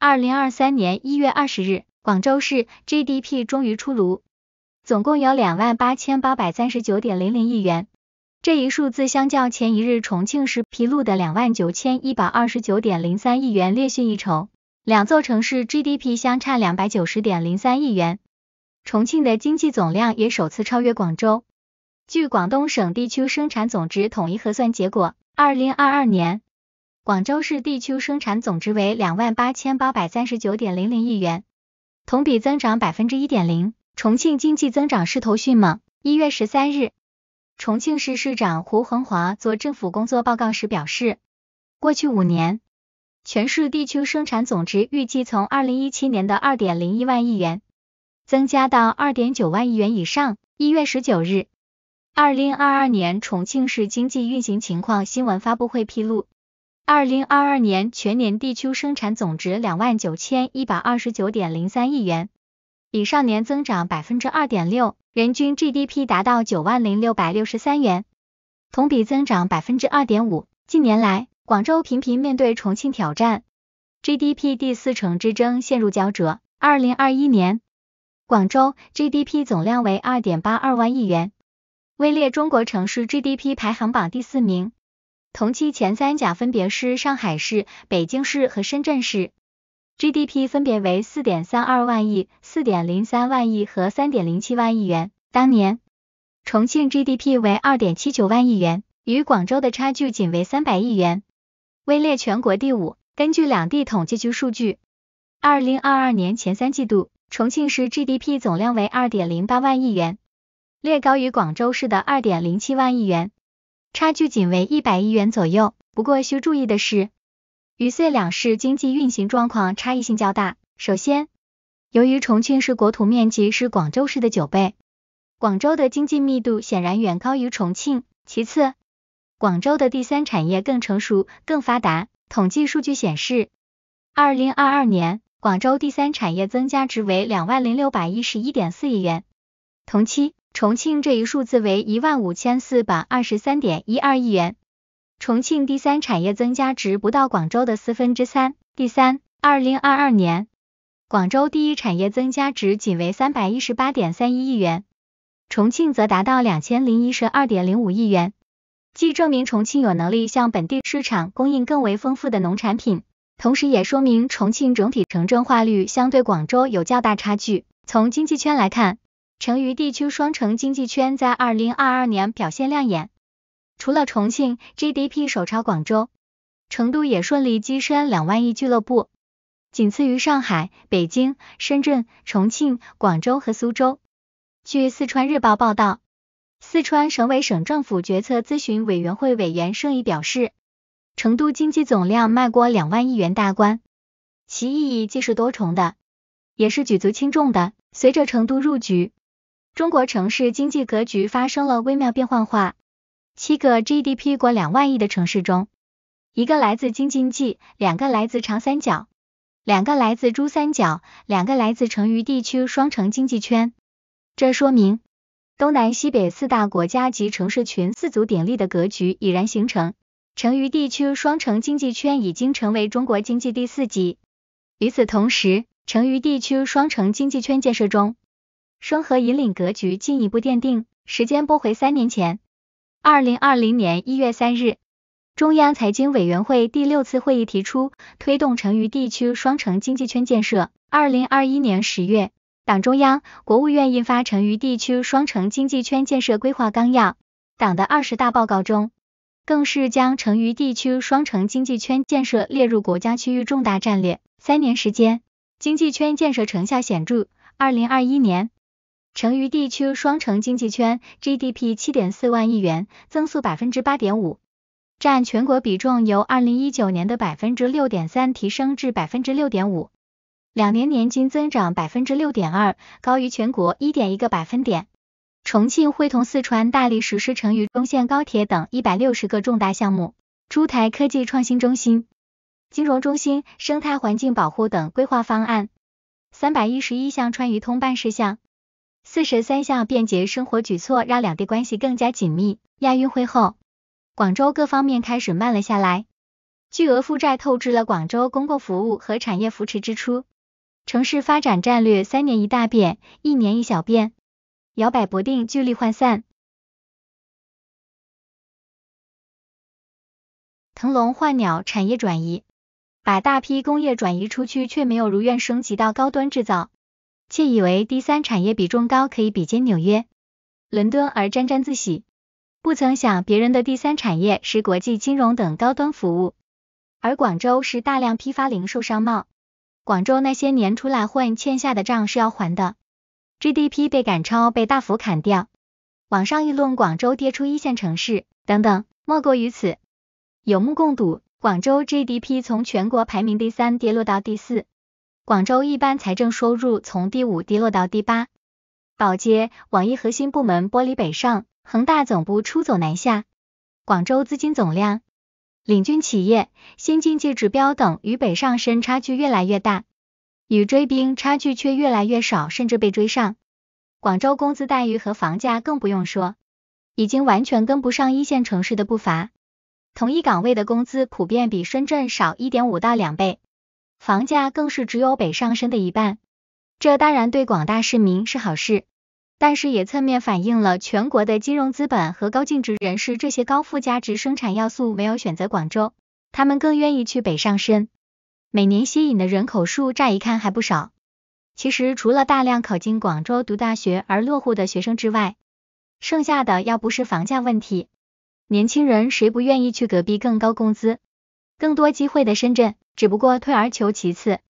二零二三年一月二十日，广州市 GDP 终于出炉，总共有两万八千八百三十九点零零亿元。这一数字相较前一日重庆市披露的两万九千一百二十九点零三亿元略逊一筹，两座城市 GDP 相差两百九十点零三亿元。重庆的经济总量也首次超越广州。据广东省地区生产总值统一核算结果，二零二二年。广州市地区生产总值为两万八千八百三十九点零零亿元，同比增长百分之一点零。重庆经济增长势头迅猛。一月十三日，重庆市市长胡衡华做政府工作报告时表示，过去五年，全市地区生产总值预计从二零一七年的二点零一万亿元增加到二点九万亿元以上。一月十九日，二零二二年重庆市经济运行情况新闻发布会披露。二零二二年全年地区生产总值两万九千一百二十九点零三亿元，比上年增长百分之二点六，人均 GDP 达到九万零六百六十三元，同比增长百分之二点五。近年来，广州频频面对重庆挑战，GDP 第四城之争陷入胶着。二零二一年，广州 GDP 总量为二点八二万亿元，位列中国城市 GDP 排行榜第四名。同期前三甲分别是上海市、北京市和深圳市，GDP 分别为4.32万亿、4.03万亿和3.07万亿元。当年，重庆 GDP 为2.79万亿元，与广州的差距仅为300亿元，位列全国第五。根据两地统计局数据，2022年前三季度，重庆市 GDP 总量为2.08万亿元，略高于广州市的2.07万亿元。差距仅为一百亿元左右。不过需注意的是，渝穗两市经济运行状况差异性较大。首先，由于重庆市国土面积是广州市的九倍，广州的经济密度显然远高于重庆。其次，广州的第三产业更成熟、更发达。统计数据显示，二零二二年广州第三产业增加值为两万零六百一十一点四亿元，同期重庆这一数字为一万五千四百二十三点一二亿元，重庆第三产业增加值不到广州的四分之三。第三，二零二二年，广州第一产业增加值仅为三百一十八点三一亿元，重庆则达到两千零一十二点零五亿元，既证明重庆有能力向本地市场供应更为丰富的农产品，同时也说明重庆整体城镇化率相对广州有较大差距。从经济圈来看。成渝地区双城经济圈在二零二二年表现亮眼，除了重庆 GDP 首超广州，成都也顺利跻身两万亿俱乐部，仅次于上海、北京、深圳、重庆、广州和苏州。据四川日报报道，四川省委省政府决策咨询委员会委员盛意表示，成都经济总量迈过两万亿元大关，其意义既是多重的，也是举足轻重的。随着成都入局，中国城市经济格局发生了微妙变化。七个 GDP 过两万亿的城市中，一个来自京津冀，两个来自长三角，两个来自珠三角，两个来自成渝地区双城经济圈。这说明，东南西北四大国家级城市群四足鼎立的格局已然形成。成渝地区双城经济圈已经成为中国经济第四极。与此同时，成渝地区双城经济圈建设中。双核引领格局进一步奠定。时间拨回三年前，二零二零年一月三日，中央财经委员会第六次会议提出推动成渝地区双城经济圈建设。二零二一年十月，党中央、国务院印发《成渝地区双城经济圈建设规划纲要》。党的二十大报告中，更是将成渝地区双城经济圈建设列入国家区域重大战略。三年时间，经济圈建设成效显著。二零二一年。成渝地区双城经济圈 GDP 七点四万亿元，增速百分之八点五，占全国比重由二零一九年的百分之六点三提升至百分之六点五，两年年均增长百分之六点二，高于全国一点一个百分点。重庆会同四川大力实施成渝中线高铁等一百六十个重大项目，出台科技创新中心、金融中心、生态环境保护等规划方案，三百一十一项川渝通办事项。四十三项便捷生活举措让两地关系更加紧密。亚运会后，广州各方面开始慢了下来。巨额负债透支了广州公共服务和产业扶持支出。城市发展战略三年一大变，一年一小变，摇摆不定，聚力涣散。腾笼换鸟，产业转移，把大批工业转移出去，却没有如愿升级到高端制造。窃以为第三产业比重高可以比肩纽约、伦敦而沾沾自喜，不曾想别人的第三产业是国际金融等高端服务，而广州是大量批发零售商贸。广州那些年出来混欠下的账是要还的，GDP 被赶超被大幅砍掉，网上议论广州跌出一线城市等等，莫过于此。有目共睹，广州 GDP 从全国排名第三跌落到第四。广州一般财政收入从第五低落到第八，宝洁、网易核心部门剥离北上，恒大总部出走南下，广州资金总量、领军企业、新经济指标等与北上深差距越来越大，与追兵差距却越来越少，甚至被追上。广州工资待遇和房价更不用说，已经完全跟不上一线城市的步伐，同一岗位的工资普遍比深圳少一点五到两倍。房价更是只有北上深的一半，这当然对广大市民是好事，但是也侧面反映了全国的金融资本和高净值人士这些高附加值生产要素没有选择广州，他们更愿意去北上深。每年吸引的人口数乍一看还不少，其实除了大量考进广州读大学而落户的学生之外，剩下的要不是房价问题，年轻人谁不愿意去隔壁更高工资、更多机会的深圳？只不过退而求其次，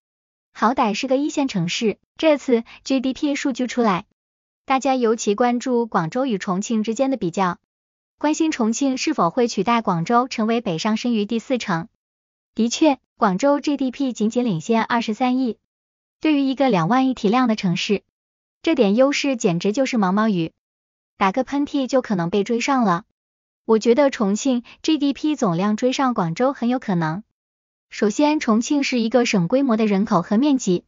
好歹是个一线城市。这次 GDP 数据出来，大家尤其关注广州与重庆之间的比较，关心重庆是否会取代广州成为北上深渝第四城。的确，广州 GDP 仅仅领先二十三亿，对于一个两万亿体量的城市，这点优势简直就是毛毛雨，打个喷嚏就可能被追上了。我觉得重庆 GDP 总量追上广州很有可能。首先，重庆是一个省规模的人口和面积，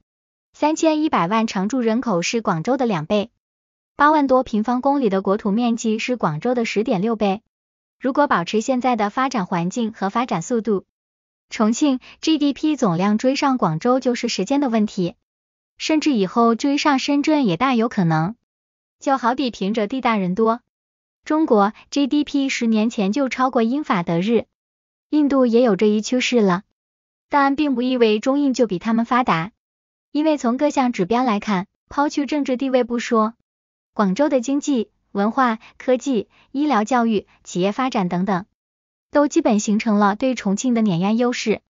三千一百万常住人口是广州的两倍，八万多平方公里的国土面积是广州的十点六倍。如果保持现在的发展环境和发展速度，重庆 GDP 总量追上广州就是时间的问题，甚至以后追上深圳也大有可能。就好比凭着地大人多，中国 GDP 十年前就超过英法德日，印度也有这一趋势了。但并不意味中印就比他们发达，因为从各项指标来看，抛去政治地位不说，广州的经济、文化、科技、医疗、教育、企业发展等等，都基本形成了对重庆的碾压优势。